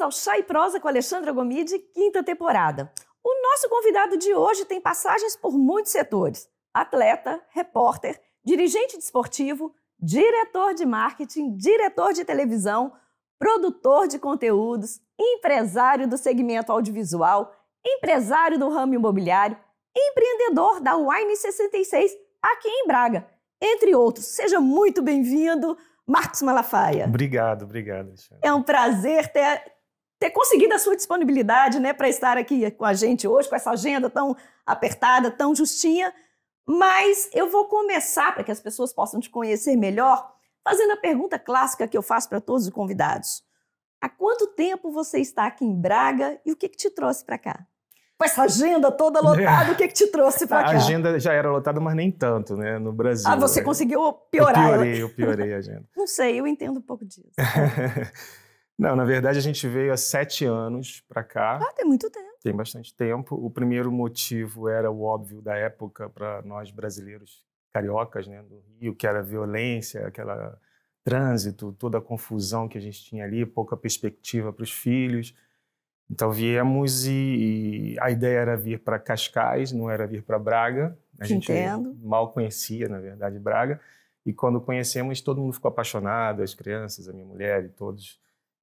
bem-vindos ao Chá e Prosa com Alexandra Gomide, quinta temporada. O nosso convidado de hoje tem passagens por muitos setores: atleta, repórter, dirigente desportivo, de diretor de marketing, diretor de televisão, produtor de conteúdos, empresário do segmento audiovisual, empresário do ramo imobiliário, empreendedor da Wine 66 aqui em Braga, entre outros. Seja muito bem-vindo. Marcos Malafaia. Obrigado, obrigado. Alexandre. É um prazer ter, ter conseguido a sua disponibilidade né, para estar aqui com a gente hoje, com essa agenda tão apertada, tão justinha. Mas eu vou começar, para que as pessoas possam te conhecer melhor, fazendo a pergunta clássica que eu faço para todos os convidados. Há quanto tempo você está aqui em Braga e o que, que te trouxe para cá? Com essa agenda toda lotada, o que, que te trouxe para cá? A agenda já era lotada, mas nem tanto, né? No Brasil. Ah, você né? conseguiu piorar. Eu piorei, eu piorei a agenda. Não sei, eu entendo um pouco disso. Não, na verdade a gente veio há sete anos para cá. Ah, tem muito tempo. Tem bastante tempo. O primeiro motivo era o óbvio da época para nós brasileiros cariocas, né, do Rio, que era a violência, aquela trânsito, toda a confusão que a gente tinha ali, pouca perspectiva para os filhos. Então viemos e, e, a ideia era vir para Cascais, não era vir para Braga. A Te gente entendo. mal conhecia, na verdade, Braga. E quando conhecemos, todo mundo ficou apaixonado, as crianças, a minha mulher e todos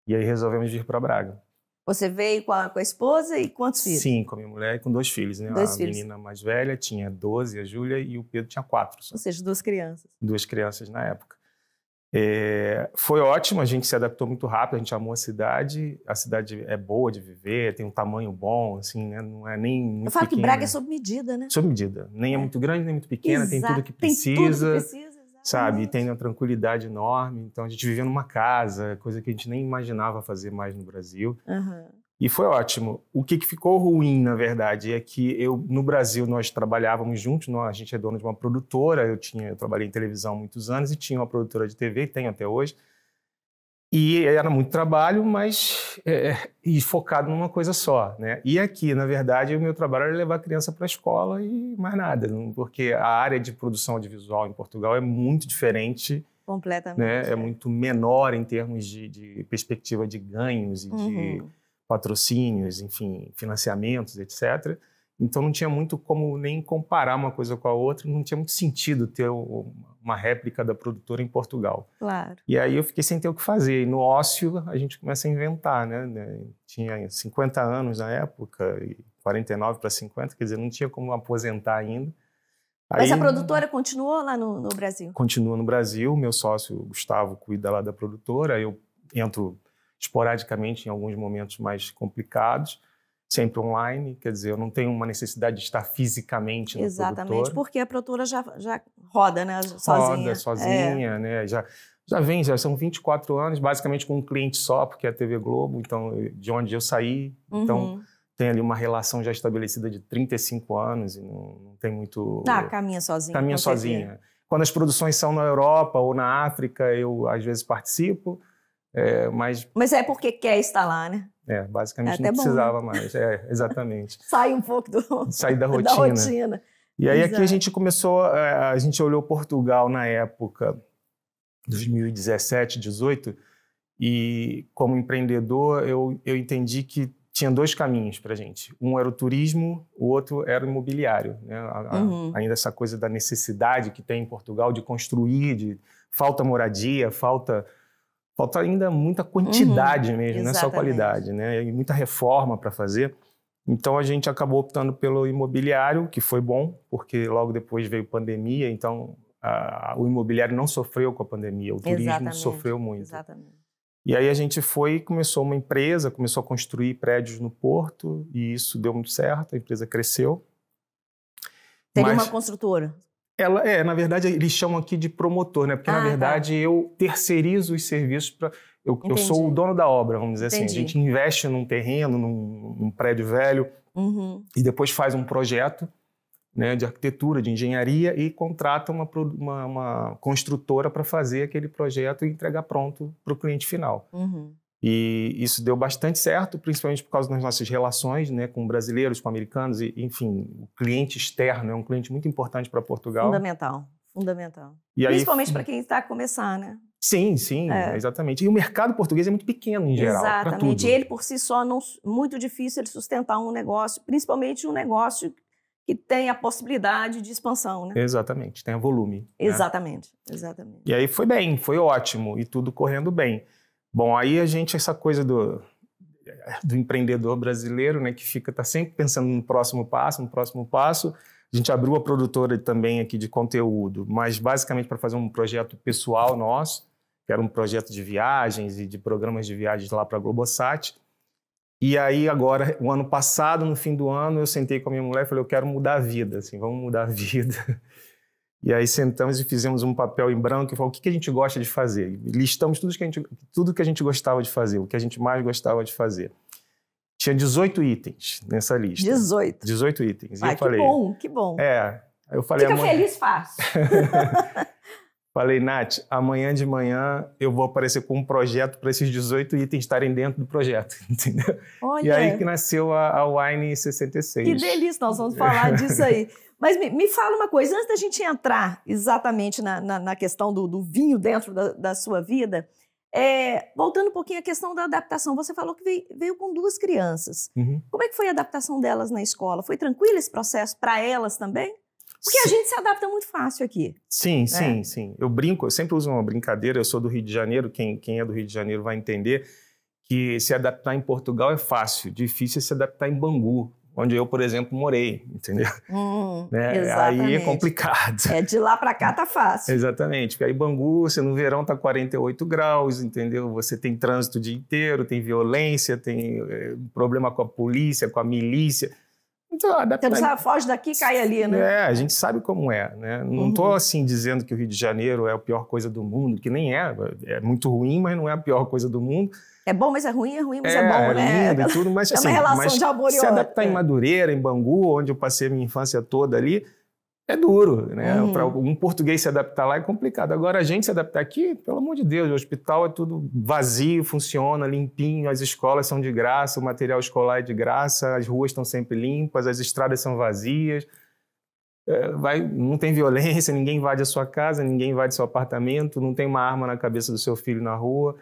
e aí resolvemos vir para Braga. Você veio com a, com a, esposa e quantos filhos? Sim, com a minha mulher e com dois filhos. Né? Dois a filhos. menina mais velha tinha 12, a Júlia, e o Pedro tinha quatro. Só. Ou seja, duas crianças. Duas crianças na época. É, foi ótimo, a gente se adaptou muito rápido, a gente amou a cidade. A cidade é boa de viver, tem um tamanho bom, assim, né? não é nem muito Eu falo pequena. que Braga é sob medida, né? Sob medida. Nem é, é muito grande, nem muito pequena, Exato. tem tudo que precisa. Tem tudo que precisa sabe? E uhum. tem uma tranquilidade enorme. Então a gente vivia numa casa, coisa que a gente nem imaginava fazer mais no Brasil. Uhum. E foi ótimo. O que, que ficou ruim, na verdade, é que eu no Brasil nós trabalhávamos juntos, nós, a gente é dono de uma produtora, eu tinha, eu trabalhei em televisão há muitos anos e tinha uma produtora de TV, tenho até hoje. E era muito trabalho, mas é, é, e focado numa coisa só. Né? E aqui, na verdade, o meu trabalho era levar a criança para a escola e mais nada, porque a área de produção audiovisual em Portugal é muito diferente. Completamente. Né? É, é. muito menor em termos de, de perspectiva de ganhos e uhum. de patrocínios, enfim, financiamentos, etc. Então não tinha muito como nem comparar uma coisa com a outra, não tinha muito sentido ter uma réplica da produtora em Portugal. Claro. E aí eu fiquei sem ter o que fazer. E no ócio a gente começa a inventar, né? né? Tinha 50 anos na época, 49 para 50, quer dizer, não tinha como aposentar ainda. Mas aí, a produtora continuou lá no, no, Brasil? Continua no Brasil. Meu sócio, Gustavo, cuida lá da produtora. Eu entro esporadicamente em alguns momentos mais complicados sempre online, quer dizer, eu não tenho uma necessidade de estar fisicamente no Exatamente, produtor. porque a produtora já, já roda, né, sozinha. Roda sozinha, é. né, já, já vem, já são 24 anos, basicamente com um cliente só, porque é a TV Globo, então, de onde eu saí, então uhum. então tem ali uma relação já estabelecida de 35 anos e não, não tem muito... Ah, caminha sozinha. Caminha sozinha. Quando as produções são na Europa ou na África, eu às vezes participo, é, mas... Mas é porque quer estar lá, né? É, basicamente é não precisava bom, né? mais. É, exatamente. Sai um pouco do Sai da rotina. Da rotina. E aí Exato. aqui a gente começou, é, a gente olhou Portugal na época 2017, 18, e como empreendedor eu, eu entendi que tinha dois caminhos para gente. Um era o turismo, o outro era o imobiliário. Né? A, uhum. ainda essa coisa da necessidade que tem em Portugal de construir, de falta moradia, falta falta ainda muita uhum. quantidade uhum, mesmo, não é só qualidade, né? E muita reforma para fazer. Então a gente acabou optando pelo imobiliário, que foi bom, porque logo depois veio pandemia, então a, o imobiliário não sofreu com a pandemia, o turismo exatamente, sofreu muito. Exatamente. E aí a gente foi, começou uma empresa, começou a construir prédios no porto, e isso deu muito certo, a empresa cresceu. Teria Mas, uma construtora? Ela é, na verdade, eles chamam aqui de promotor, né? Porque, ah, na tá. verdade, tá. eu terceirizo os serviços para. Eu, eu, sou o dono da obra, vamos dizer Entendi. assim. A gente investe num terreno, num, num prédio velho, uhum. e depois faz um projeto né, de arquitetura, de engenharia, e contrata uma, uma, uma construtora para fazer aquele projeto e entregar pronto para o cliente final. Uhum. E isso deu bastante certo, principalmente por causa das nossas relações né, com brasileiros, com americanos, e, enfim, o cliente externo é um cliente muito importante para Portugal. Fundamental, fundamental. E principalmente aí... para quem está a começar, né? Sim, sim, é. exatamente. E o mercado português é muito pequeno em geral. Exatamente. Tudo. Ele por si só não muito difícil ele sustentar um negócio, principalmente um negócio que tem a possibilidade de expansão, né? Exatamente, tem volume. Né? Exatamente, né? exatamente. E aí foi bem, foi ótimo e tudo correndo bem. Bom, aí a gente, essa coisa do, do empreendedor brasileiro, né, que fica tá sempre pensando no próximo passo, no próximo passo. A gente abriu a produtora também aqui de conteúdo, mas basicamente para fazer um projeto pessoal nosso, que era um projeto de viagens e de programas de viagens lá para a Globosat. E aí agora, o ano passado, no fim do ano, eu sentei com a minha mulher e falei, eu quero mudar a vida, assim, vamos mudar a vida. E aí sentamos e fizemos um papel em branco e falamos o que, a gente gosta de fazer. E listamos tudo que, a gente, tudo que a gente gostava de fazer, o que a gente mais gostava de fazer. Tinha 18 itens nessa lista. 18? 18 itens. E eu ah, que falei, bom, que bom. É. Eu falei, Fica feliz fácil. Falei, Nath, amanhã de manhã eu vou aparecer com um projeto para esses 18 itens estarem dentro do projeto, entendeu? Olha. E aí que nasceu a, a Wine 66. Que delícia, nós vamos falar disso aí. Mas me, me, fala uma coisa, antes da gente entrar exatamente na, na, na questão do, do, vinho dentro da, da sua vida, é, voltando um pouquinho à questão da adaptação, você falou que veio, veio com duas crianças. Uhum. Como é que foi a adaptação delas na escola? Foi tranquilo esse processo para elas também? Porque sim. a gente se adapta muito fácil aqui. Sim, né? sim, sim. Eu brinco, eu sempre uso uma brincadeira, eu sou do Rio de Janeiro, quem, quem é do Rio de Janeiro vai entender que se adaptar em Portugal é fácil, difícil é se adaptar em Bangu, onde eu, por exemplo, morei, entendeu? Hum, né? Aí é complicado. É de lá para cá tá fácil. Exatamente, porque aí Bangu, você no verão tá 48 graus, entendeu? Você tem trânsito o dia inteiro, tem violência, tem é, problema com a polícia, com a milícia. Então, adaptar... Você não foge daqui e cai ali, né? É, a gente sabe como é, né? Não estou uhum. assim dizendo que o Rio de Janeiro é a pior coisa do mundo, que nem é. É muito ruim, mas não é a pior coisa do mundo. É bom, mas é ruim, é ruim, mas é, é bom, né? Lindo e tudo, mas, é assim, uma relação mas de amor e se adaptar é. em Madureira, em Bangu, onde eu passei a minha infância toda ali, é duro, né? Uhum. Para um português se adaptar lá é complicado. Agora, a gente se adaptar aqui, pelo amor de Deus, o hospital é tudo vazio, funciona, limpinho, as escolas são de graça, o material escolar é de graça, as ruas estão sempre limpas, as estradas são vazias, é, vai, não tem violência, ninguém invade a sua casa, ninguém invade seu apartamento, não tem uma arma na cabeça do seu filho na rua.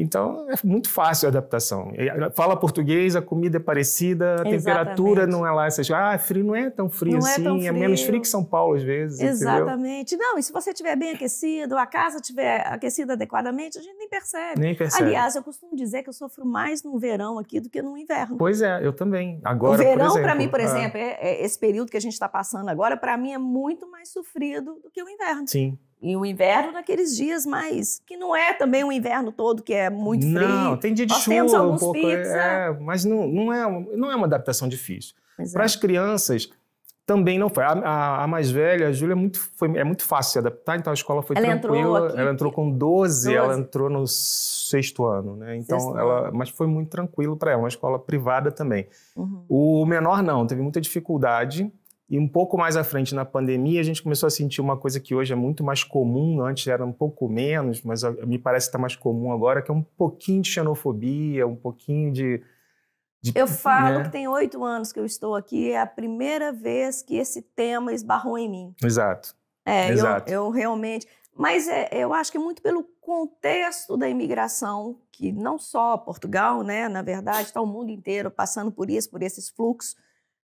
Então, é muito fácil a adaptação. Fala português, a comida é parecida, a Exatamente. temperatura não é lá essas Ah, frio não é tão frio não é assim, é, tão frio. é, menos frio que São Paulo às vezes. Exatamente. Entendeu? Não, e se você estiver bem aquecido, a casa estiver aquecida adequadamente, a gente nem percebe. Nem percebe. Aliás, eu costumo dizer que eu sofro mais no verão aqui do que no inverno. Pois é, eu também. Agora, o verão, para mim, por ah. exemplo, é, é esse período que a gente está passando agora, para mim é muito mais sofrido do que o inverno. Sim. E o inverno naqueles dias mais. Que não é também um inverno todo que é muito frio. Não, tem dia de Nós chuva. Temos alguns um pouco, picos, é, é, Mas não, não, é, não é uma adaptação difícil. Para as é. crianças, também não foi. A, a, a, mais velha, a Júlia, é muito, foi, é muito fácil se adaptar, então a escola foi ela tranquila. Entrou aqui, ela entrou com 12, 12, ela entrou no sexto ano, né? Então, sexto ela, ano. mas foi muito tranquilo para ela, uma escola privada também. Uhum. O menor não, teve muita dificuldade e um pouco mais à frente, na pandemia, a gente começou a sentir uma coisa que hoje é muito mais comum, antes era um pouco menos, mas me parece que está mais comum agora, que é um pouquinho de xenofobia, um pouquinho de. de eu falo né? que tem oito anos que eu estou aqui, é a primeira vez que esse tema esbarrou em mim. Exato. É, Exato. Eu, eu realmente. Mas é, eu acho que é muito pelo contexto da imigração, que não só Portugal, né? Na verdade, está o mundo inteiro passando por isso, por esses fluxos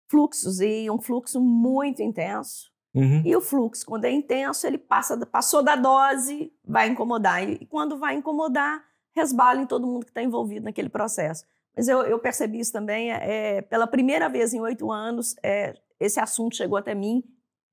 fluxos e um fluxo muito intenso. Uhum. E o fluxo, quando é intenso, ele passa, passou da dose, vai incomodar. E quando vai incomodar, resbala em todo mundo que está envolvido naquele processo. Mas eu, eu percebi isso também. É, é, pela primeira vez em oito anos, é, esse assunto chegou até mim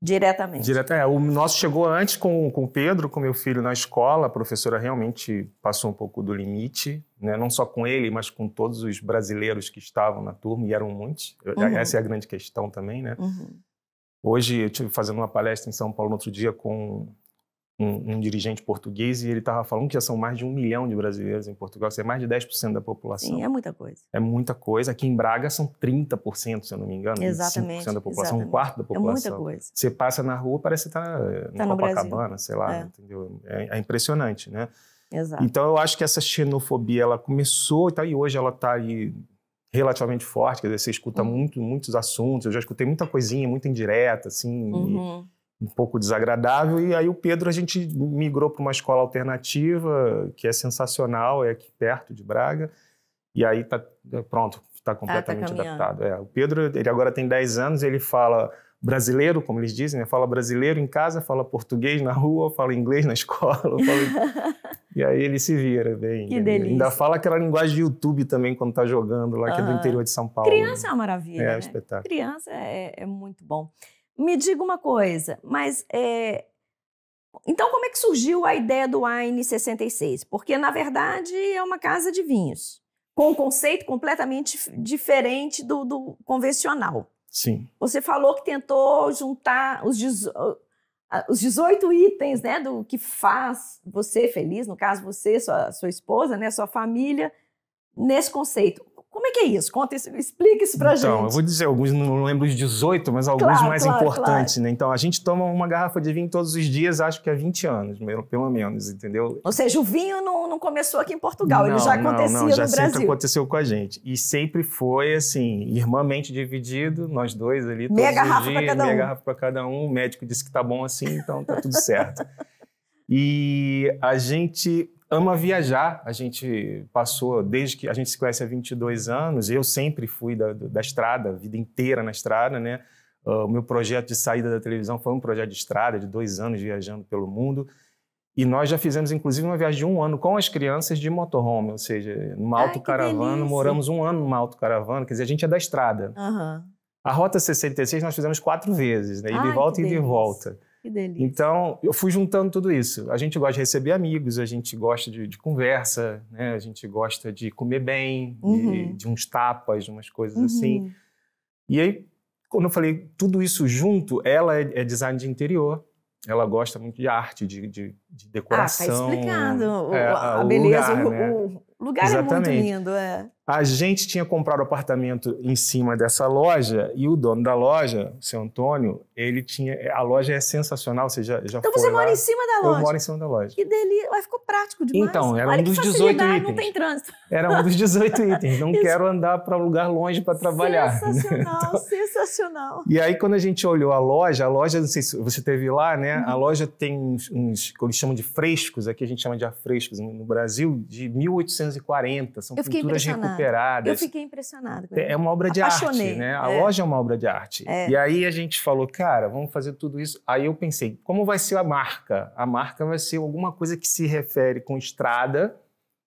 Diretamente. Direta, é. O nosso chegou antes com, com o Pedro, com meu filho na escola. A professora realmente passou um pouco do limite, né? não só com ele, mas com todos os brasileiros que estavam na turma, e eram muitos. Uhum. Essa é a grande questão também, né? Uhum. Hoje, eu estive fazendo uma palestra em São Paulo no outro dia com um, um, dirigente português e ele estava falando que já são mais de um milhão de brasileiros em Portugal, isso é mais de 10% da população. Sim, é muita coisa. É muita coisa. Aqui em Braga são 30%, se eu não me engano. Exatamente. 5% da população, exatamente. um quarto da população. É muita coisa. Você passa na rua, parece que está tá, eh, tá no Copacabana, sei lá, é. entendeu? É, é, impressionante, né? Exato. Então eu acho que essa xenofobia, ela começou e, tá, e hoje ela está aí relativamente forte, quer dizer, você escuta uhum. muito, muitos assuntos, eu já escutei muita coisinha, muito indireta, assim, uhum. e, um pouco desagradável. E aí o Pedro, a gente migrou para uma escola alternativa, que é sensacional, é aqui perto de Braga. E aí tá pronto, está tá completamente ah, tá adaptado. É, o Pedro, ele agora tem 10 anos, ele fala brasileiro, como eles dizem, né? fala brasileiro em casa, fala português na rua, fala inglês na escola. Fala... e aí ele se vira bem. Que delícia. Ainda fala aquela linguagem de YouTube também quando está jogando lá, que é do interior de São Paulo. Criança né? é uma maravilha. É, né? espetáculo. Criança é, é muito bom. Me diga uma coisa, mas é... então como é que surgiu a ideia do Wine 66? Porque na verdade é uma casa de vinhos com um conceito completamente diferente do, do convencional. Sim. Você falou que tentou juntar os, os 18 itens, né, do que faz você feliz, no caso você, sua, sua esposa, né, sua família, nesse conceito. Como é que é isso? Conta isso, explica isso pra então, gente. Então, eu vou dizer alguns, não lembro os 18, mas alguns claro, mais claro, importantes, claro. né? Então, a gente toma uma garrafa de vinho todos os dias, acho que há 20 anos, pelo menos, entendeu? Ou seja, o vinho não, não começou aqui em Portugal, não, ele já acontecia não, não, já no Brasil. sempre aconteceu com a gente. E sempre foi, assim, irmãmente dividido, nós dois ali, todos meia garrafa dias, pra cada meia garrafa pra cada um. O médico disse que tá bom assim, então tá tudo certo. e a gente ama viajar. A gente passou, desde que a gente se conhece há 22 anos, eu sempre fui da, da estrada, a vida inteira na estrada, né? Uh, o meu projeto de saída da televisão foi um projeto de estrada, de dois anos viajando pelo mundo. E nós já fizemos, inclusive, uma viagem de um ano com as crianças de motorhome, ou seja, numa autocaravana. Moramos um ano numa autocaravana, quer dizer, a gente é da estrada. Uhum. A Rota 66 nós fizemos quatro vezes, né? e de volta, e de volta. Que delícia. Então, eu fui juntando tudo isso. A gente gosta de receber amigos, a gente gosta de, de conversa, né? a gente gosta de comer bem, uhum. de, de, uns tapas, de umas coisas uhum. assim. E aí, quando eu falei tudo isso junto, ela é, é design de interior, ela gosta muito de arte, de, de, de decoração. Ah, tá explicando É, a, a beleza, lugar, o, né? lugar Exatamente. é muito lindo, é. A gente tinha comprado apartamento em cima dessa loja e o dono da loja, o seu Antônio, ele tinha. A loja é sensacional, você já, já Então você lá. mora em cima da loja? Eu moro em cima da loja. Que delícia. ficou prático demais. Então, era Olha um dos 18 itens. Não tem trânsito. Era um dos 18 itens. Não quero andar para um lugar longe para trabalhar. Sensacional, então, Sensacional. E aí, quando a gente olhou a loja, a loja, não sei se você teve lá, né? Uhum. A loja tem uns, uns, que eles chamam de frescos, aqui a gente chama de afrescos no Brasil, de 1840. São pinturas recuperadas. Eu fiquei impressionado. É, é uma obra de Apaixonei. arte, né? A é. loja é uma obra de arte. É. E aí a gente falou, cara, vamos fazer tudo isso. Aí eu pensei, como vai ser a marca? A marca vai ser alguma coisa que se refere com estrada,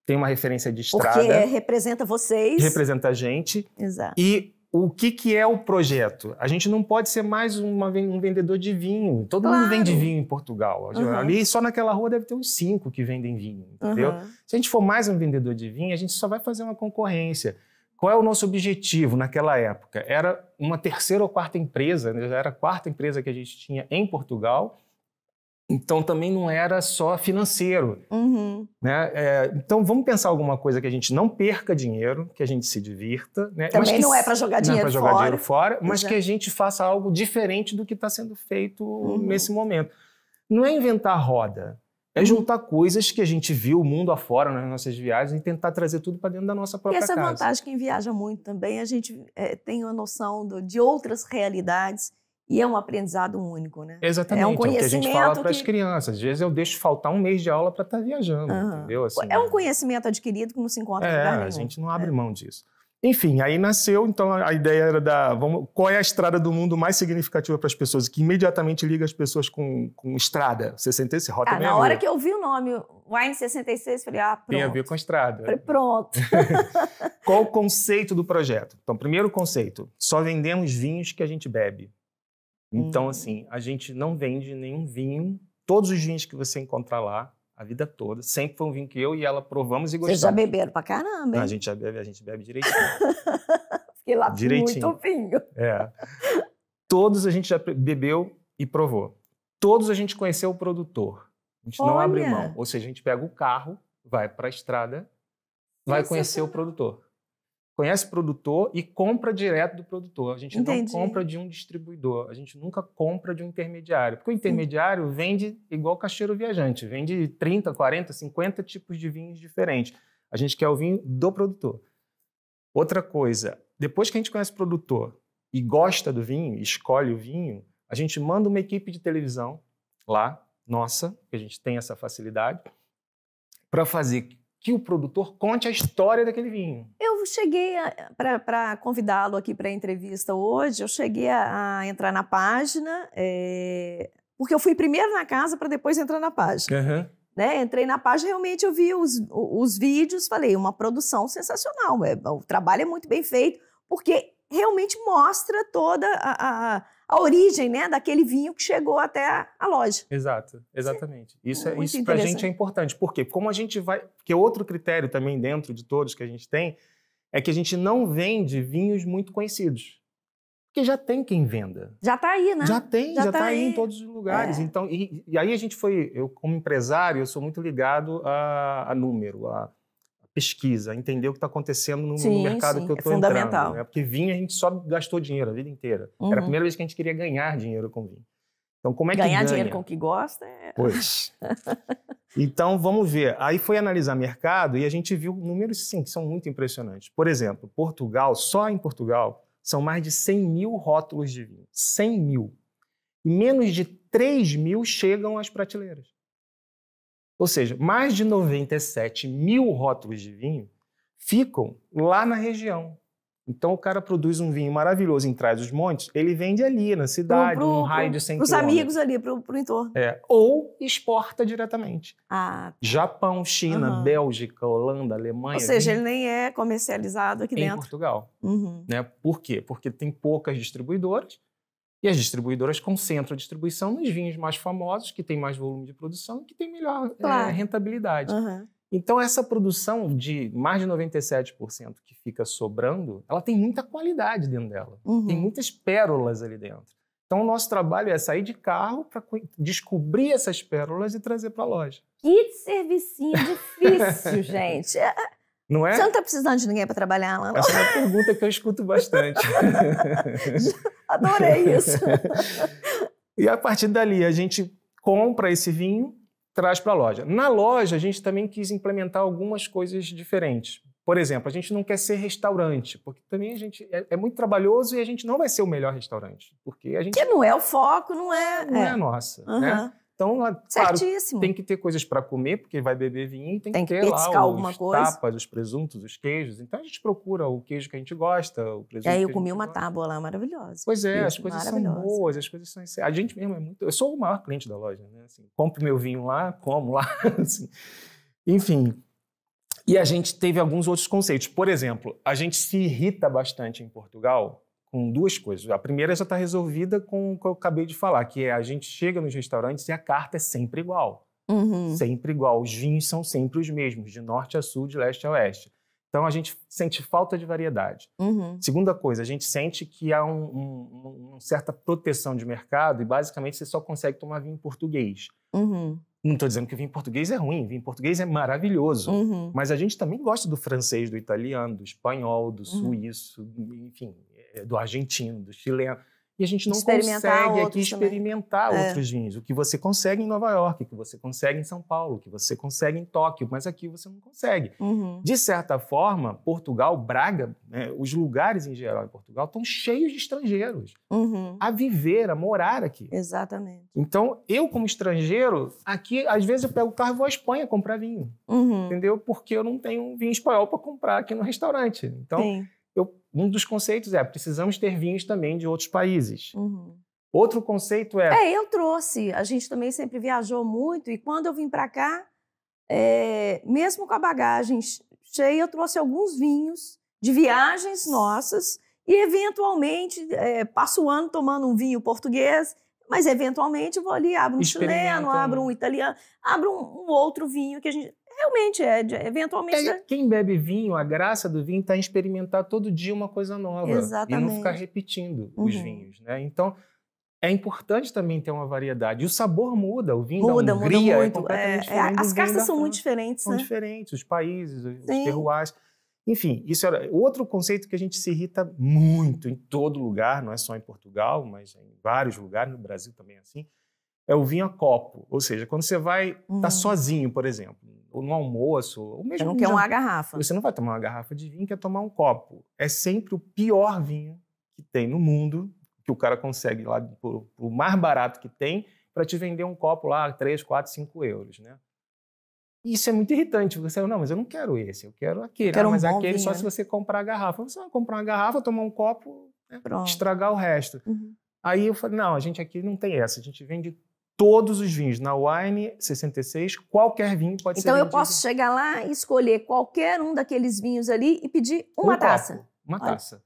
tem uma referência de estrada. Porque representa vocês. Representa a gente. Exato. E o que, que é o projeto? A gente não pode ser mais uma, um vendedor de vinho. Todo claro. mundo vende vinho em Portugal. Uhum. Ali, só naquela rua, deve ter uns cinco que vendem vinho, entendeu? Uhum. Se a gente for mais um vendedor de vinho, a gente só vai fazer uma concorrência. Qual é o nosso objetivo naquela época? Era uma terceira ou quarta empresa, né? era a quarta empresa que a gente tinha em Portugal então também não era só financeiro. Uhum. Né? É, então vamos pensar alguma coisa que a gente não perca dinheiro, que a gente se divirta. Né? Também não é para jogar, dinheiro, não é jogar fora. dinheiro fora. Mas Exato. que a gente faça algo diferente do que está sendo feito uhum. nesse momento. Não é inventar roda, é uhum. juntar coisas que a gente viu o mundo afora nas nossas viagens e tentar trazer tudo para dentro da nossa própria casa. E essa é casa. vantagem quem viaja muito também, a gente é, tem uma noção do, de outras realidades e é um aprendizado único, né? Exatamente. É um conhecimento é o que a gente fala para as que... crianças. Às vezes eu deixo faltar um mês de aula para estar tá viajando, uhum. entendeu? Assim, é um é. conhecimento adquirido que não se encontra é, em lugar nenhum. A gente não abre é. mão disso. Enfim, aí nasceu, então a ideia era da vamos, qual é a estrada do mundo mais significativa para as pessoas, que imediatamente liga as pessoas com, com estrada, 66, Rota ah, Na hora que eu vi o nome Wine 66, falei, ah, pronto. Tem a ver com a estrada. Falei, pronto. qual o conceito do projeto? Então, primeiro conceito, só vendemos vinhos que a gente bebe. Então, uhum. assim, a gente não vende nenhum vinho. Todos os vinhos que você encontrar lá, a vida toda, sempre foi um vinho que eu e ela provamos e gostamos. Vocês já beberam pra caramba, hein? Não, a gente já bebe, a gente bebe direitinho. Fiquei lá direitinho. muito vinho. É. Todos a gente já bebeu e provou. Todos a gente conheceu o produtor. A gente Olha. não abre mão. Ou seja, a gente pega o carro, vai para a estrada, vai Esse conhecer é o produtor conhece produtor e compra direto do produtor. A gente Entendi. não compra de um distribuidor, a gente nunca compra de um intermediário. Porque o intermediário Sim. vende igual cacheiro viajante, vende 30, 40, 50 tipos de vinhos diferentes. A gente quer o vinho do produtor. Outra coisa, depois que a gente conhece o produtor e gosta do vinho, escolhe o vinho, a gente manda uma equipe de televisão lá, nossa, que a gente tem essa facilidade, para fazer que o produtor conte a história daquele vinho. Eu eu cheguei para convidá-lo aqui para a entrevista hoje, eu cheguei a, a entrar na página, é, porque eu fui primeiro na casa para depois entrar na página. Uhum. Né? Entrei na página, realmente eu vi os, os vídeos, falei, uma produção sensacional, é, o trabalho é muito bem feito, porque realmente mostra toda a, a, a, origem né, daquele vinho que chegou até a, a loja. Exato, exatamente. Isso, é, isso para a gente é importante. Por quê? Como a gente vai. Porque outro critério também dentro de todos que a gente tem é que a gente não vende vinhos muito conhecidos. Porque já tem quem venda. Já está aí, né? Já tem, já está tá aí. em todos os lugares. É. Então, e, e, aí a gente foi, eu como empresário, eu sou muito ligado a, a número, a, a, pesquisa, a entender o que está acontecendo no, sim, no mercado sim. que eu estou é entrando. Fundamental. Né? Porque vinho a gente só gastou dinheiro a vida inteira. Uhum. Era a uhum. primeira vez que a gente queria ganhar dinheiro com vinho. Então, como é ganhar que ganha? dinheiro com o que gosta é... Pois. então, vamos ver. Aí foi analisar mercado e a gente viu números, sim, que são muito impressionantes. Por exemplo, Portugal, só em Portugal, são mais de 100 mil rótulos de vinho. 100 mil. E menos de 3 mil chegam às prateleiras. Ou seja, mais de 97 mil rótulos de vinho ficam lá na região, então o cara produz um vinho maravilhoso em Trás dos Montes, ele vende ali na cidade, pro, pro, num raio de 100 Para os amigos ali, para o entorno. É, ou exporta diretamente. Ah, Japão, China, uhum. Bélgica, Holanda, Alemanha. Ou seja, ele nem é comercializado aqui em dentro. Em Portugal. Uhum. Né? Por quê? Porque tem poucas distribuidoras e as distribuidoras concentram a distribuição nos vinhos mais famosos, que têm mais volume de produção e que têm melhor é, claro. é, rentabilidade. Uhum. Então, essa produção de mais de 97% que fica sobrando, ela tem muita qualidade dentro dela. Uhum. Tem muitas pérolas ali dentro. Então, o nosso trabalho é sair de carro para descobrir essas pérolas e trazer para a loja. Que servicinho difícil, gente. Não é? Você não está precisando de ninguém para trabalhar lá, não? Essa é uma pergunta que eu escuto bastante. Adorei isso. e a partir dali, a gente compra esse vinho, traz para a loja. Na loja, a gente também quis implementar algumas coisas diferentes. Por exemplo, a gente não quer ser restaurante, porque também a gente é, é, muito trabalhoso e a gente não vai ser o melhor restaurante, porque a gente que não é o foco, não é não é, é nossa, uhum. né? Então, claro, tem que ter coisas para comer, porque vai beber vinho, tem, tem que, que ter lá os tapas, os presuntos, os queijos. Então a gente procura o queijo que a gente gosta, o presunto. aí é, eu comi uma gosta. tábua lá maravilhosa. Pois é, as coisas são boas, as coisas são A gente mesmo é muito. Eu sou o maior cliente da loja, né? Assim, compro meu vinho lá, como lá. Assim. Enfim. E a gente teve alguns outros conceitos. Por exemplo, a gente se irrita bastante em Portugal com duas coisas. A primeira já está resolvida com o que eu acabei de falar, que é a gente chega nos restaurantes e a carta é sempre igual. Uhum. Sempre igual. Os vinhos são sempre os mesmos, de norte a sul, de leste a oeste. Então a gente sente falta de variedade. Uhum. Segunda coisa, a gente sente que há um, um, uma certa proteção de mercado e basicamente você só consegue tomar vinho em português. Uhum. Não estou dizendo que o vinho em português é ruim, o vinho em português é maravilhoso. Uhum. Mas a gente também gosta do francês, do italiano, do espanhol, do uhum. suíço, enfim, é, do argentino, do chileno. E a gente não consegue aqui experimentar também. outros é. vinhos. O que você consegue em Nova York, o que você consegue em São Paulo, o que você consegue em Tóquio, mas aqui você não consegue. Uhum. De certa forma, Portugal, Braga, né, os lugares em geral em Portugal estão cheios de estrangeiros uhum. a viver, a morar aqui. Exatamente. Então, eu, como estrangeiro, aqui, às vezes, eu pego o carro e vou à Espanha comprar vinho. Uhum. Entendeu? Porque eu não tenho vinho espanhol para comprar aqui no restaurante. Então. Sim. Um dos conceitos é precisamos ter vinhos também de outros países. Uhum. Outro conceito é. É, eu trouxe. A gente também sempre viajou muito e quando eu vim para cá, é, mesmo com a bagagem cheia, eu trouxe alguns vinhos de viagens nossas e eventualmente é, passo o ano tomando um vinho português, mas eventualmente vou ali abro um chileno, abro um né? italiano, abro um, um outro vinho que a gente Realmente, é, eventualmente. É, né? quem bebe vinho, a graça do vinho está em experimentar todo dia uma coisa nova. Exatamente. E não ficar repetindo uhum. os vinhos. Né? Então, é importante também ter uma variedade. E o sabor muda, o vinho muda, da Hungria muda é muito. é completamente é, diferente. É, as castas são muito diferentes, São né? diferentes, os países, os Sim. Enfim, isso era outro conceito que a gente se irrita muito em todo lugar, não é só em Portugal, mas em vários lugares, no Brasil também é assim, é o vinho a copo. Ou seja, quando você vai estar tá hum. tá sozinho, por exemplo, ou no almoço, ou mesmo. Você não quer uma garrafa. Você não vai tomar uma garrafa de vinho, quer tomar um copo. É sempre o pior vinho que tem no mundo, que o cara consegue lá por, por mais barato que tem, para te vender um copo lá, 3, 4, 5 euros, né? Isso é muito irritante. Você fala, não, mas eu não quero esse, eu quero aquele. Eu quero ah, mas aquele vinho, só né? se você comprar a garrafa. Você vai comprar uma garrafa, tomar um copo, né? estragar o resto. Uhum. Aí eu falei, não, a gente aqui não tem essa, a gente vende todos os vinhos. Na Wine 66, qualquer vinho pode então ser Então eu posso chegar lá e escolher qualquer um daqueles vinhos ali e pedir uma um taça. Copo, uma Olha. taça.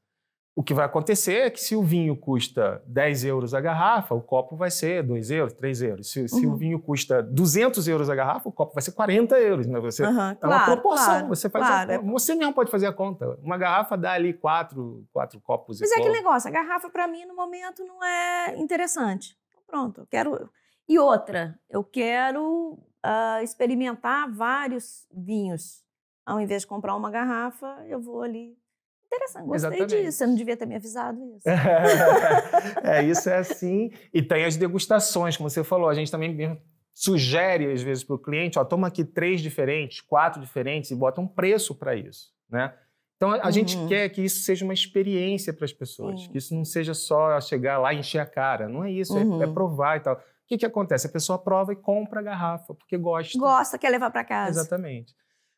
O que vai acontecer é que se o vinho custa 10 euros a garrafa, o copo vai ser 2 euros, 3 euros. Se, uhum. se o uhum. vinho custa 200 euros a garrafa, o copo vai ser 40 euros. Né? Você, uhum, é claro, uma proporção. Claro, você, faz claro, a, é. você mesmo pode fazer a conta. Uma garrafa dá ali quatro, quatro copos. Mas é aquele negócio, a garrafa para mim no momento não é interessante. pronto, eu quero e outra, eu quero uh, experimentar vários vinhos. Ao invés de comprar uma garrafa, eu vou ali. Interessante, gostei Exatamente. disso. Você não devia ter me avisado isso. é, isso é assim. E tem as degustações, como você falou. A gente também sugere, às vezes, para o cliente: ó, toma aqui três diferentes, quatro diferentes e bota um preço para isso. Né? Então, a uhum. gente quer que isso seja uma experiência para as pessoas, uhum. que isso não seja só chegar lá e encher a cara. Não é isso, uhum. é, é uhum. provar e tal. O que, que acontece? A pessoa prova e compra a garrafa, porque gosta. Gosta, quer levar para casa. Exatamente.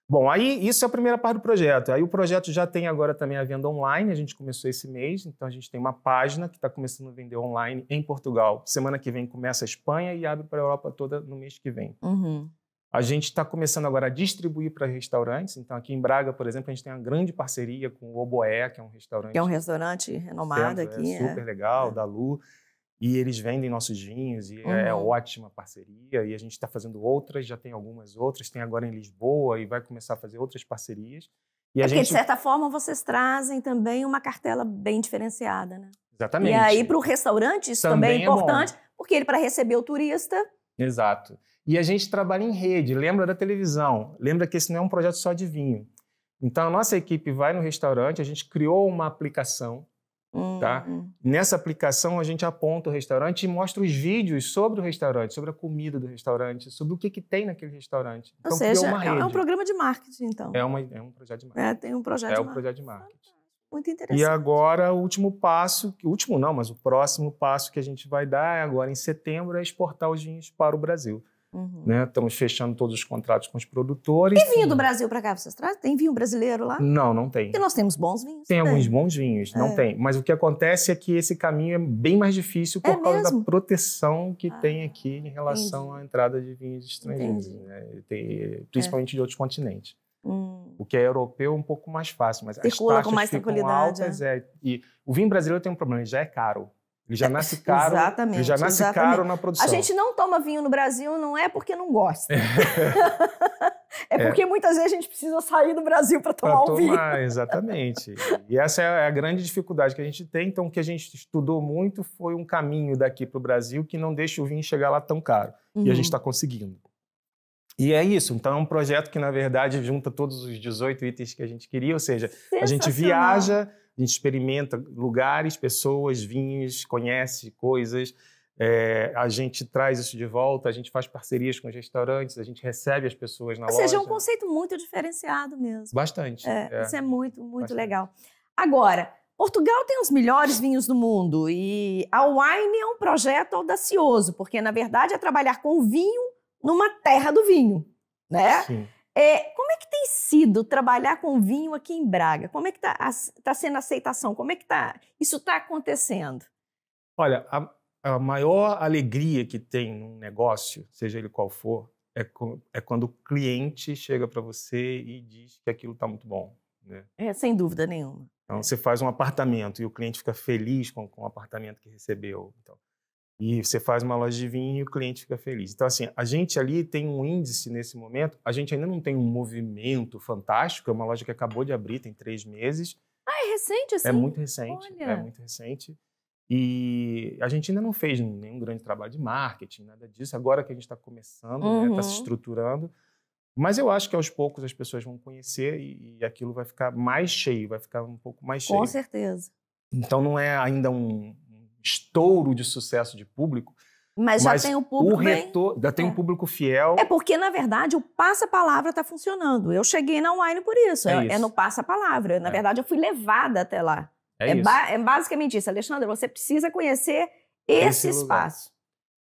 Bom, aí isso é a primeira parte do projeto. Aí o projeto já tem agora também a venda online, a gente começou esse mês, então a gente tem uma página que está começando a vender online em Portugal. Semana que vem começa a Espanha e abre para a Europa toda no mês que vem. Uhum. A gente está começando agora a distribuir para restaurantes. Então, aqui em Braga, por exemplo, a gente tem uma grande parceria com o Oboé, que é um restaurante. Que é um restaurante renomado centro, é aqui. É super legal, é. da Lu. E eles vendem nossos vinhos e é uhum. é ótima parceria. E a gente está fazendo outras, já tem algumas outras, tem agora em Lisboa e vai começar a fazer outras parcerias. E é gente... que, de certa forma, vocês trazem também uma cartela bem diferenciada, né? Exatamente. E aí, para o restaurante, isso também, é também é importante, é porque ele, para receber o turista. Exato. E a gente trabalha em rede, lembra da televisão, lembra que esse não é um projeto só de vinho. Então, a nossa equipe vai no restaurante, a gente criou uma aplicação Uhum. Tá? Hum. Nessa aplicação, a gente aponta o restaurante e mostra os vídeos sobre o restaurante, sobre a comida do restaurante, sobre o que, que tem naquele restaurante. Ou então, seja, é um programa de marketing, então. É, uma, é um projeto de é, marketing. É, tem um projeto, é de, um marketing. projeto de marketing. Muito interessante. E agora, o último passo, o último não, mas o próximo passo que a gente vai dar é agora em setembro é exportar os vinhos para o Brasil. Uhum. Né? Estamos fechando todos os contratos com os produtores. E vinho do Brasil para cá vocês trazem? Tem vinho brasileiro lá? Não, não tem. Porque nós temos bons vinhos. Tem, alguns bons vinhos, não é. tem. Mas o que acontece é que esse caminho é bem mais difícil por é causa mesmo? da proteção que ah, tem aqui em relação entendi. à entrada de vinhos estrangeiros, né? tem, principalmente é. de outros continentes. Hum. O que é europeu é um pouco mais fácil, mas Circula as taxas com mais ficam altas. É. é. e o vinho brasileiro tem um problema, ele já é caro. Ele já nasce caro. Exatamente. Ele já nasce exatamente. caro na produção. A gente não toma vinho no Brasil, não é porque não gosta. é, é porque muitas vezes a gente precisa sair do Brasil para tomar, tomar um vinho. Exatamente. E essa é a grande dificuldade que a gente tem. Então, o que a gente estudou muito foi um caminho daqui para o Brasil que não deixa o vinho chegar lá tão caro. Uhum. E a gente está uhum. conseguindo. E é isso. Então, é um projeto que, na verdade, junta todos os 18 itens que a gente queria. Ou seja, a gente viaja a gente experimenta lugares, pessoas, vinhos, conhece coisas. É, a gente traz isso de volta, a gente faz parcerias com os restaurantes, a gente recebe as pessoas na Ou loja. Ou seja, é um conceito muito diferenciado mesmo. Bastante. É, é. Isso é muito, muito Bastante. legal. Agora, Portugal tem os melhores vinhos do mundo e a Wine é um projeto audacioso, porque na verdade é trabalhar com vinho numa terra do vinho, né? Sim. É, que tem sido trabalhar com vinho aqui em Braga? Como é que está tá sendo a aceitação? Como é que tá, isso está acontecendo? Olha, a, a, maior alegria que tem num negócio, seja ele qual for, é, com, é quando o cliente chega para você e diz que aquilo está muito bom. Né? É, sem dúvida nenhuma. Então, é. você faz um apartamento e o cliente fica feliz com, com o apartamento que recebeu. Então, e você faz uma loja de vinho e o cliente fica feliz. Então, assim, a gente ali tem um índice nesse momento. A gente ainda não tem um movimento fantástico. É uma loja que acabou de abrir, tem três meses. Ah, é recente, assim? É muito recente. É Olha. É muito recente. E a gente ainda não fez nenhum grande trabalho de marketing, nada disso. Agora que a gente está começando, está né, uhum. né, se estruturando. Mas eu acho que aos poucos as pessoas vão conhecer e, e aquilo vai ficar mais cheio, vai ficar um pouco mais cheio. Com certeza. Então não é ainda um, estouro de sucesso de público. Mas, mas já tem um público. O retor... Bem... Já tem é. um público fiel. É porque, na verdade, o passa-palavra está funcionando. Eu cheguei na online por isso. É, é, é isso. é no passa-palavra. Na é. verdade, eu fui levada até lá. É, isso. Ba... é basicamente isso. Alexandre, você precisa conhecer esse, esse espaço.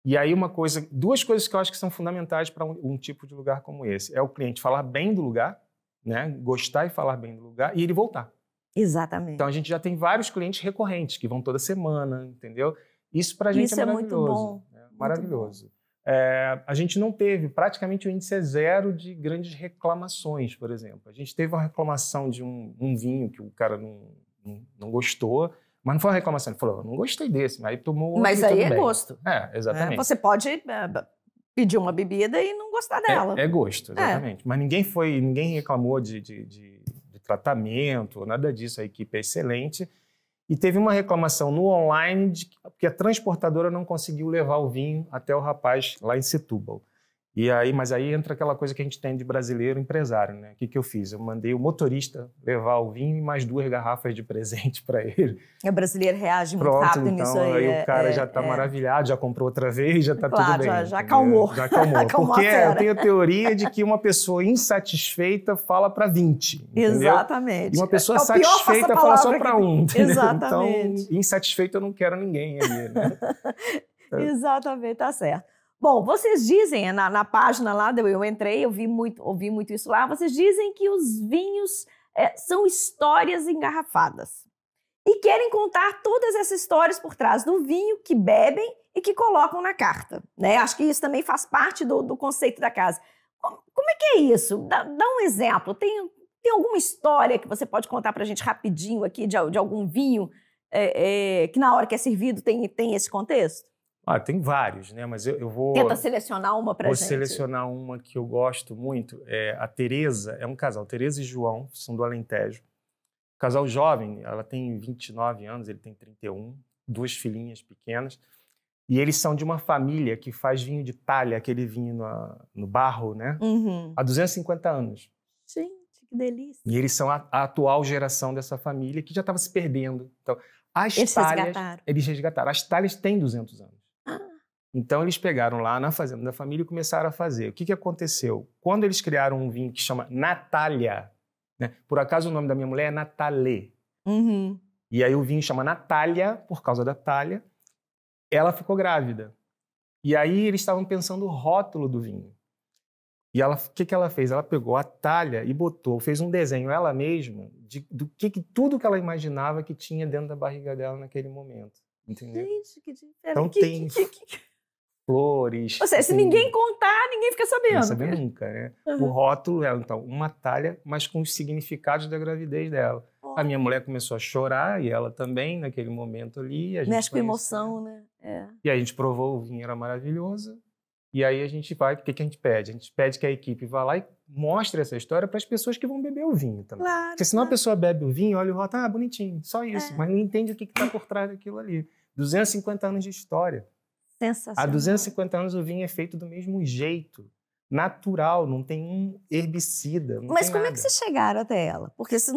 E aí uma coisa, duas coisas que eu acho que são fundamentais para um, um, tipo de lugar como esse é o cliente falar bem do lugar, né, gostar e falar bem do lugar e ele voltar. Exatamente. Então a gente já tem vários clientes recorrentes que vão toda semana, entendeu? Isso para a gente Isso é, é maravilhoso. Né? Muito bom. É maravilhoso. Muito bom. É, a gente não teve, praticamente o índice zero de grandes reclamações, por exemplo. A gente teve uma reclamação de um, um vinho que o cara não, não, não, gostou, mas não foi uma reclamação, ele falou, não gostei desse, mas aí tomou Mas aí é bem. gosto. É, exatamente. É, você pode é, pedir uma bebida e não gostar é, dela. É, é gosto, exatamente. Mas ninguém foi, ninguém reclamou de, de, de tratamento, nada disso, a equipe é excelente. E teve uma reclamação no online de que a transportadora não conseguiu levar o vinho até o rapaz lá em Setúbal. E aí, mas aí entra aquela coisa que a gente tem de brasileiro empresário, né? O que, que eu fiz? Eu mandei o motorista levar o vinho e mais duas garrafas de presente para ele. O brasileiro reage muito Pronto, rápido então, nisso aí. aí é, o cara é, já está é. maravilhado, já comprou outra vez, já está claro, tudo bem. Já, já acalmou. Já acalmou. acalmou Porque eu tenho a teoria de que uma pessoa insatisfeita fala para 20. Entendeu? Exatamente. E uma pessoa é satisfeita fala só para um. Entendeu? Então, Exatamente. Então, insatisfeito eu não quero ninguém ali, né? Exatamente, tá certo. Bom, vocês dizem, na, na página lá, eu, entrei, eu vi muito, ouvi muito isso lá, vocês dizem que os vinhos é, são histórias engarrafadas. E querem contar todas essas histórias por trás do vinho que bebem e que colocam na carta. Né? Acho que isso também faz parte do, do conceito da casa. Como é que é isso? Dá, dá, um exemplo. Tem, tem alguma história que você pode contar para a gente rapidinho aqui de, de algum vinho é, é, que na hora que é servido tem, tem esse contexto? Ah, tem vários, né? Mas eu, eu vou. Tenta selecionar uma para gente. Vou selecionar uma que eu gosto muito. É, a Tereza é um casal. Tereza e João são do Alentejo. Casal jovem, ela tem 29 anos, ele tem 31, duas filhinhas pequenas. E eles são de uma família que faz vinho de talha, aquele vinho no, no barro, né? Uhum. Há 250 anos. Gente, que delícia. E eles são a, a atual geração dessa família que já estava se perdendo. Então, as eles talhas. Resgataram. Eles resgataram. As talhas têm 200 anos. Então eles pegaram lá na fazenda da família e começaram a fazer. O que, que aconteceu? Quando eles criaram um vinho que chama Natália, né? por acaso o nome da minha mulher é Natalê. Uhum. E aí o vinho chama Natália, por causa da talha, ela ficou grávida. E aí eles estavam pensando o rótulo do vinho. E ela, o que, que ela fez? Ela pegou a talha e botou, fez um desenho ela mesma de, do que, que tudo que ela imaginava que tinha dentro da barriga dela naquele momento. Entendeu? Gente, que diferente. Então que, tem. Que, que, flores. Ou seja, se tipo, ninguém contar, ninguém fica sabendo. Não saber nunca, né? Uhum. O rótulo é então, uma talha, mas com os significados da gravidez dela. Oh. A minha mulher começou a chorar, e ela também, naquele momento ali. A Mexe com emoção, né? É. E a gente provou, o vinho era maravilhoso. E aí a gente vai, o que, que a gente pede? A gente pede que a equipe vá lá e mostre essa história para as pessoas que vão beber o vinho também. Claro, Porque senão claro. a pessoa bebe o vinho, olha o rótulo, ah, bonitinho, só é. isso, é. mas não entende o que está por trás daquilo ali. 250 anos de história. Sensacional. Há 250 anos o vinho é feito do mesmo jeito, natural, não tem um herbicida. Mas como nada. é que vocês chegaram até ela? Porque se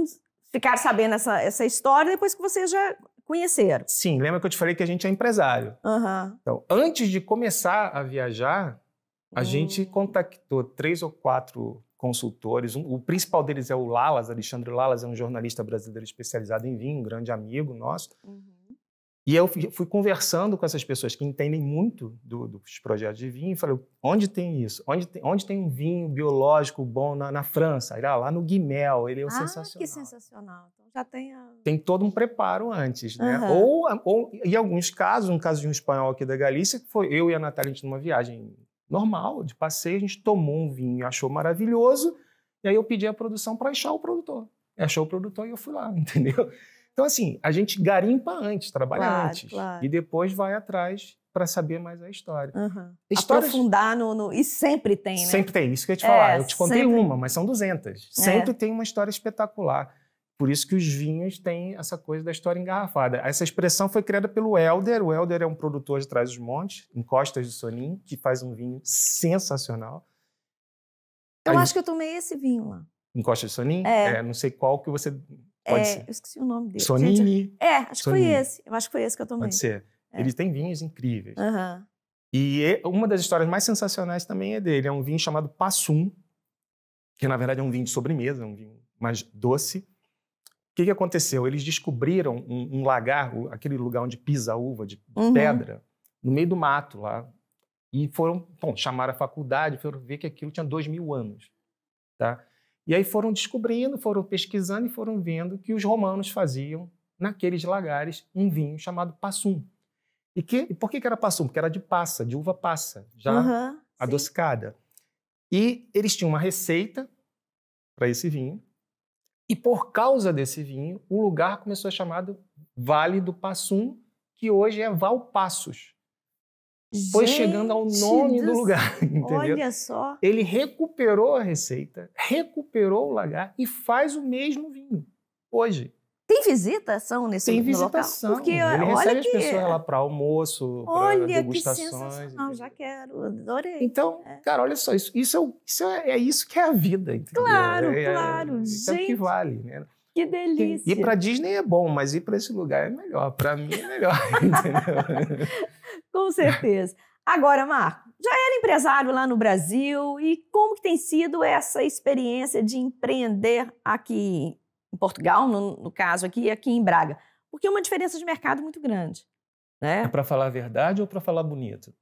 ficaram sabendo essa, essa história depois que vocês já conheceram. Sim, lembra que eu te falei que a gente é empresário. Uhum. Então, antes de começar a viajar, a gente hum. contactou três ou quatro consultores. Um, o principal deles é o Lalas, Alexandre Lalas, é um jornalista brasileiro especializado em vinho, um grande amigo nosso. Uhum. E eu fui conversando com essas pessoas que entendem muito do, dos projetos de vinho e falei, onde tem isso? Onde tem, onde tem um vinho biológico bom na, na França? ah, lá no Guimel, ele é ah, sensacional. que sensacional. Então já tem a... Tem todo um preparo antes, né? Uhum. Ou, ou, em alguns casos, um caso de um espanhol aqui da Galícia, que foi eu e a Natália, a gente numa viagem normal, de passeio, a gente tomou um vinho, achou maravilhoso, e aí eu pedi a produção para achar o produtor. Achou o produtor e eu fui lá, entendeu? Então, assim, a gente garimpa antes, trabalha claro, antes. Claro. E depois vai atrás para saber mais a história. Uhum. Histórias... Aprofundar no, no, E sempre tem, né? Sempre tem. Isso que eu ia te falar. É, eu te contei sempre... uma, mas são 200. É. Sempre tem uma história espetacular. Por isso que os vinhos têm essa coisa da história engarrafada. Essa expressão foi criada pelo Helder. O Helder é um produtor de Trás dos Montes, em Costas do Sonim, que faz um vinho sensacional. Eu Aí... acho que eu tomei esse vinho lá. Em Costas do Sonim? É. é. Não sei qual que você é, eu esqueci o nome dele. Sonini. Gente, é, acho Sonini. que foi esse. Eu acho que foi esse que eu tomei. Pode ser. É. Ele tem vinhos incríveis. Uhum. E uma das histórias mais sensacionais também é dele. É um vinho chamado Passum, que na verdade é um vinho de sobremesa, um vinho mais doce. O que, que aconteceu? Eles descobriram um, um lagar, aquele lugar onde pisa a uva de uhum. pedra, no meio do mato lá. E foram, bom, chamaram a faculdade, foram ver que aquilo tinha dois mil anos. Tá? E aí foram descobrindo, foram pesquisando e foram vendo que os romanos faziam naqueles lagares um vinho chamado passum. E, que, e por que, que era passum? Porque era de passa, de uva passa, já uhum, adocicada. Sim. E eles tinham uma receita para esse vinho. E por causa desse vinho, o lugar começou a ser chamado Vale do Passum, que hoje é Valpassos foi Gente chegando ao nome do, lugar, entendeu? Olha só. Ele recuperou a receita, recuperou o lagar e faz o mesmo vinho hoje. Tem visitação nesse Tem visitação. Local? Porque ele olha recebe que... as pessoas lá para almoço, para degustações. Olha que sensacional, já quero, adorei. Então, é. cara, olha só, isso, isso, é, isso é, é, isso que é a vida, entendeu? Claro, é, é claro. isso Gente. é o que vale, né? Que delícia. E ir para Disney é bom, mas ir para esse lugar é melhor. Para mim é melhor, entendeu? Com certeza. Agora, Marco, já era empresário lá no Brasil e como que tem sido essa experiência de empreender aqui em Portugal, no, no caso aqui, aqui em Braga? Porque é uma diferença de mercado muito grande. Né? É para falar a verdade ou para falar bonito?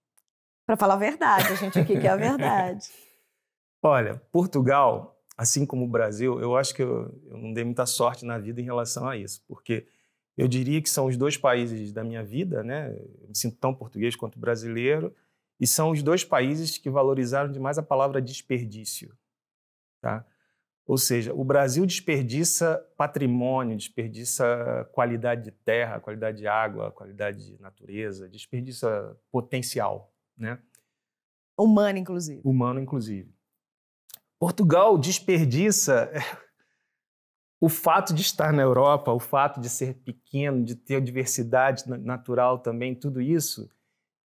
Para falar a verdade, a gente aqui quer é a verdade. Olha, Portugal, assim como o Brasil, eu acho que eu, eu não dei muita sorte na vida em relação a isso, porque eu diria que são os dois países da minha vida, né? Eu me sinto tão português quanto brasileiro, e são os dois países que valorizaram demais a palavra desperdício, tá? Ou seja, o Brasil desperdiça patrimônio, desperdiça qualidade de terra, qualidade de água, qualidade de natureza, desperdiça potencial, né? Humano, inclusive. Humano, inclusive. Portugal desperdiça o fato de estar na Europa, o fato de ser pequeno, de ter diversidade natural também, tudo isso.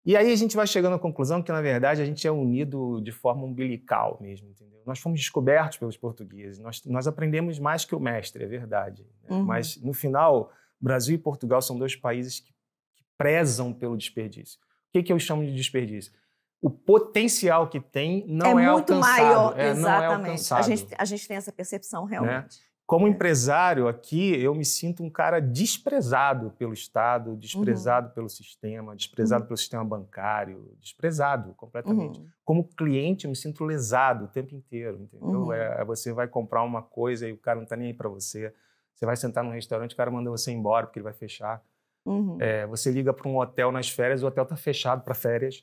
E aí a gente vai chegando à conclusão que, na verdade, a gente é unido de forma umbilical mesmo, entendeu? Nós fomos descobertos pelos portugueses, nós, nós aprendemos mais que o mestre, é verdade. Né? Uhum. Mas, no final, Brasil e Portugal são dois países que, que prezam pelo desperdício. O que, que eu chamo de desperdício? o potencial que tem não é, é muito alcançado. maior, é, é exatamente. É a, gente, a gente tem essa percepção né? realmente. Né? Como é. empresário aqui, eu me sinto um cara desprezado pelo Estado, desprezado uhum. pelo sistema, desprezado uhum. pelo sistema bancário, desprezado completamente. Uhum. Como cliente, eu me sinto lesado o tempo inteiro, entendeu? Uhum. É, você vai comprar uma coisa e o cara não está nem aí para você. Você vai sentar num restaurante, o cara manda você embora porque ele vai fechar. Uhum. É, você liga para um hotel nas férias, o hotel está fechado para férias.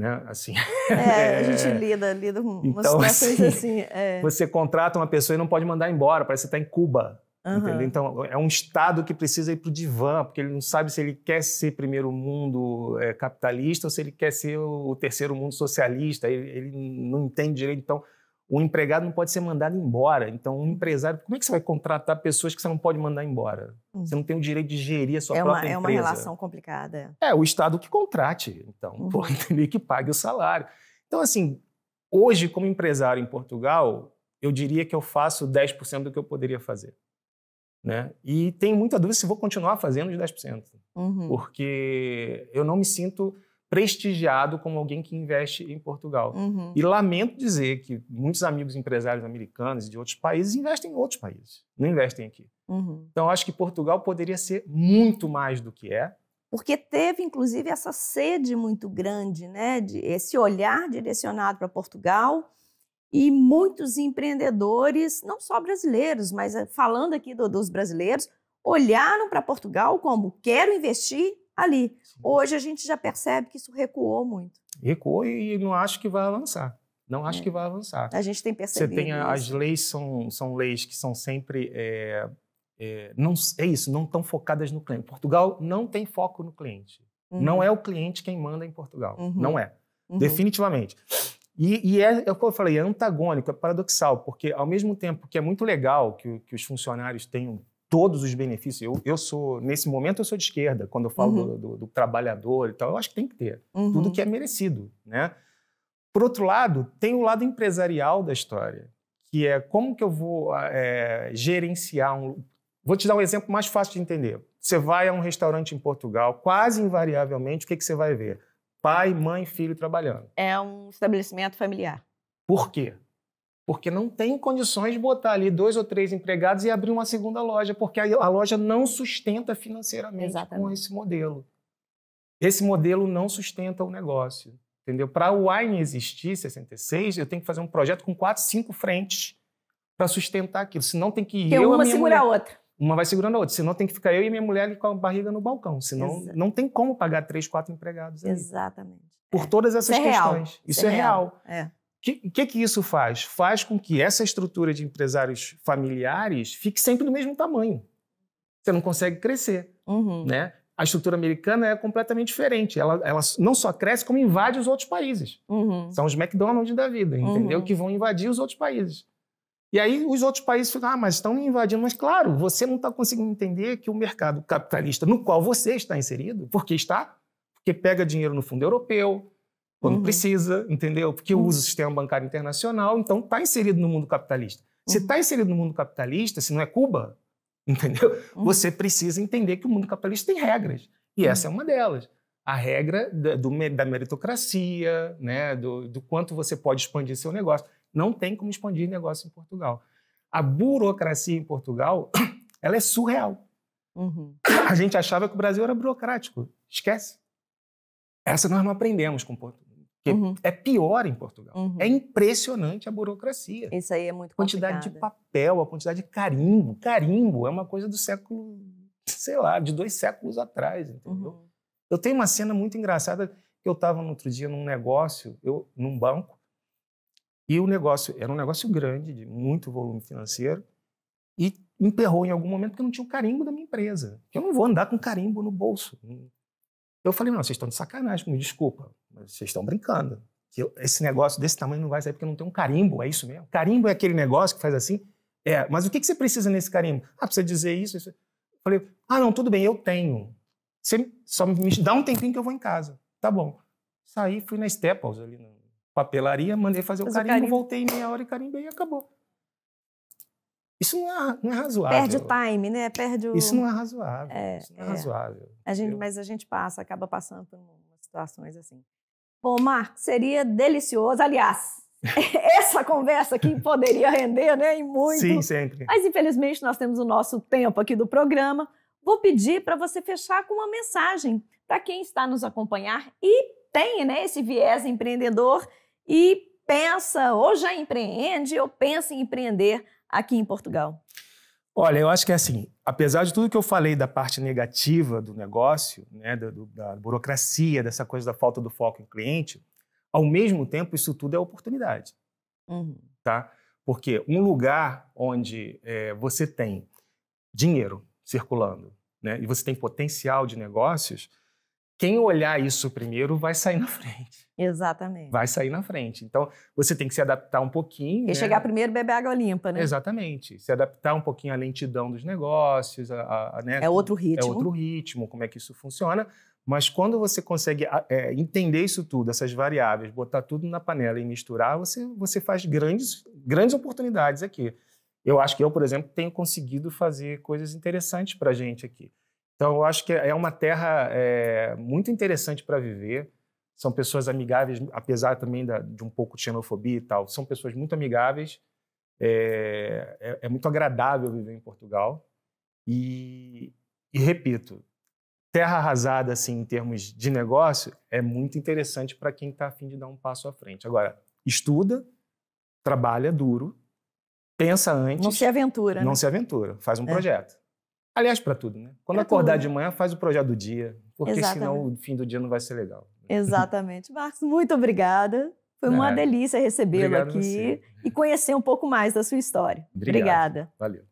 Né? Assim, é, a gente lida, lida com umas então, situações assim. assim é. Você contrata uma pessoa e não pode mandar embora, parece que está em Cuba. Uhum. Então, é um Estado que precisa ir para o divã, porque ele não sabe se ele quer ser primeiro mundo é, capitalista ou se ele quer ser o, o terceiro mundo socialista, ele, ele, não entende direito. Então, o empregado não pode ser mandado embora. Então, um empresário, como é que você vai contratar pessoas que você não pode mandar embora? Uhum. Você não tem o direito de gerir a sua é própria é uma, empresa. É uma relação complicada. É, o Estado que contrate, então, uhum. entender que pague o salário. Então, assim, hoje, como empresário em Portugal, eu diria que eu faço 10% do que eu poderia fazer. Né? E tenho muita dúvida se vou continuar fazendo os 10%. Uhum. Porque eu não me sinto prestigiado como alguém que investe em Portugal. Uhum. E lamento dizer que muitos amigos empresários americanos e de outros países investem em outros países, não investem aqui. Uhum. Então, acho que Portugal poderia ser muito mais do que é. Porque teve, inclusive, essa sede muito grande, né? De esse olhar direcionado para Portugal e muitos empreendedores, não só brasileiros, mas eh, falando aqui do, dos brasileiros, olharam para Portugal como quero investir ali. Sim. Hoje a gente já percebe que isso recuou muito. Recuou e não acho que vai avançar. Não acho é. que vai avançar. A gente tem percebido. Você tem a, as leis são, são leis que são sempre é, é, não é isso, não estão focadas no cliente. Portugal não tem foco no cliente. Uhum. Não é o cliente quem manda em Portugal. Uhum. Não é, uhum. definitivamente. E, e é, é, que eu falei, é antagônico, é paradoxal, porque ao mesmo tempo que é muito legal que, que os funcionários tenham todos os benefícios. Eu, eu sou, nesse momento, eu sou de esquerda, quando eu falo uhum. do, do, do, trabalhador e tal, eu acho que tem que ter. Uhum. Tudo que é merecido, né? Por outro lado, tem o lado empresarial da história, que é como que eu vou é, gerenciar um... Vou te dar um exemplo mais fácil de entender. Você vai a um restaurante em Portugal, quase invariavelmente, o que, que você vai ver? Pai, mãe, filho trabalhando. É um estabelecimento familiar. Por quê? porque não tem condições de botar ali dois ou três empregados e abrir uma segunda loja, porque a loja não sustenta financeiramente Exatamente. com esse modelo. Esse modelo não sustenta o negócio, entendeu? Para o Wine existir, 66, eu tenho que fazer um projeto com quatro, cinco frentes para sustentar aquilo. Senão tem que ir eu uma a segura mulher. a outra. Uma vai segurando a outra, senão tem que ficar eu e minha mulher com a barriga no balcão, senão Exatamente. não tem como pagar três, quatro empregados. Ali. Exatamente. Por todas essas Isso é questões. Real. Isso, Isso, é, é real. real. É. O que, que, que, isso faz? Faz com que essa estrutura de empresários familiares fique sempre do mesmo tamanho. Você não consegue crescer, uhum. né? A estrutura americana é completamente diferente. Ela, ela não só cresce, como invade os outros países. Uhum. São os McDonald's da vida, entendeu? Uhum. Que vão invadir os outros países. E aí os outros países ficam, ah, mas estão me invadindo. Mas claro, você não está conseguindo entender que o mercado capitalista no qual você está inserido, porque está, porque pega dinheiro no fundo europeu, quando uhum. precisa, entendeu? Porque uhum. usa o sistema bancário internacional, então está inserido no mundo capitalista. Se está uhum. inserido no mundo capitalista, se não é Cuba, entendeu? Uhum. Você precisa entender que o mundo capitalista tem regras. E uhum. essa é uma delas. A regra da, do, da meritocracia, né? Do, do, quanto você pode expandir seu negócio. Não tem como expandir negócio em Portugal. A burocracia em Portugal ela é surreal. Uhum. A gente achava que o Brasil era burocrático. Esquece. Essa nós não aprendemos com Portugal uhum. é pior em Portugal. É uhum. É impressionante a burocracia. Isso aí é muito quantidade de papel, a quantidade de carimbo. Carimbo é uma coisa do século, sei lá, de dois séculos atrás, entendeu? Uhum. Eu tenho uma cena muito engraçada que eu estava no outro dia num negócio, eu num banco, e o negócio era um negócio grande, de muito volume financeiro, e emperrou em algum momento porque não tinha o carimbo da minha empresa. Eu não vou andar com carimbo no bolso. Eu falei, não, vocês estão de sacanagem, me desculpa, mas vocês estão brincando. Que eu, esse negócio desse tamanho não vai sair porque não tem um carimbo, é isso mesmo? Carimbo é aquele negócio que faz assim? É, mas o que, que você precisa nesse carimbo? Ah, precisa dizer isso, isso. Eu falei, ah, não, tudo bem, eu tenho. Você só me dá um tempinho que eu vou em casa. Tá bom. Saí, fui na Staples, ali na papelaria, mandei fazer o carimbo, carimbo. voltei em meia hora e carimbei e acabou. Isso não é, não é razoável. Perde o time, né? Perde o... Isso não é razoável. É, isso não é, é. razoável. A gente, Mas a gente passa, acaba passando por umas situações assim. Bom, Marco, seria delicioso. Aliás, essa conversa aqui poderia render, né? E muito. Sim, sempre. Mas infelizmente nós temos o nosso tempo aqui do programa. Vou pedir para você fechar com uma mensagem para quem está nos acompanhar e tem né, esse viés empreendedor e pensa ou já empreende ou pensa em empreender aqui em Portugal? Olha, eu acho que é assim, apesar de tudo que eu falei da parte negativa do negócio, né, da, da burocracia, dessa coisa da falta do foco em cliente, ao mesmo tempo isso tudo é oportunidade, uhum. tá? Porque um lugar onde é, você tem dinheiro circulando, né, e você tem potencial de negócios, quem olhar isso primeiro vai sair na frente. Exatamente. Vai sair na frente. Então, você tem que se adaptar um pouquinho. E né? chegar primeiro beber água limpa, né? Exatamente. Se adaptar um pouquinho à lentidão dos negócios. A, a, a, né? É outro ritmo. É outro ritmo, como é que isso funciona. Mas quando você consegue é, entender isso tudo, essas variáveis, botar tudo na panela e misturar, você, você faz grandes, grandes oportunidades aqui. Eu acho que eu, por exemplo, tenho conseguido fazer coisas interessantes para a gente aqui. Então, eu acho que é uma terra é, muito interessante para viver. São pessoas amigáveis, apesar também da, de um pouco de xenofobia e tal. São pessoas muito amigáveis. É, é, é muito agradável viver em Portugal. E, e, repito, terra arrasada, assim, em termos de negócio, é muito interessante para quem está afim de dar um passo à frente. Agora, estuda, trabalha duro, pensa antes. Não se aventura. Não né? se aventura, faz um é. projeto. Aliás, para tudo, né? Quando pra acordar tudo. de manhã, faz o projeto do dia, porque Exatamente. senão o fim do dia não vai ser legal. Exatamente. Marcos, muito obrigada. Foi uma é. delícia recebê-lo aqui e conhecer um pouco mais da sua história. Obrigado. Obrigada. Valeu.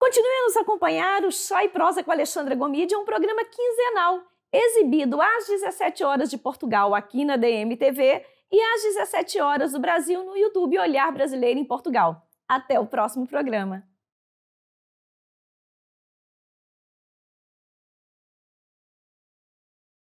Continue a nos acompanhar. O Chá e Prosa com Alexandra Gomide é um programa quinzenal, exibido às 17 horas de Portugal aqui na DMTV e às 17 horas do Brasil no YouTube Olhar Brasileiro em Portugal. Até o próximo programa.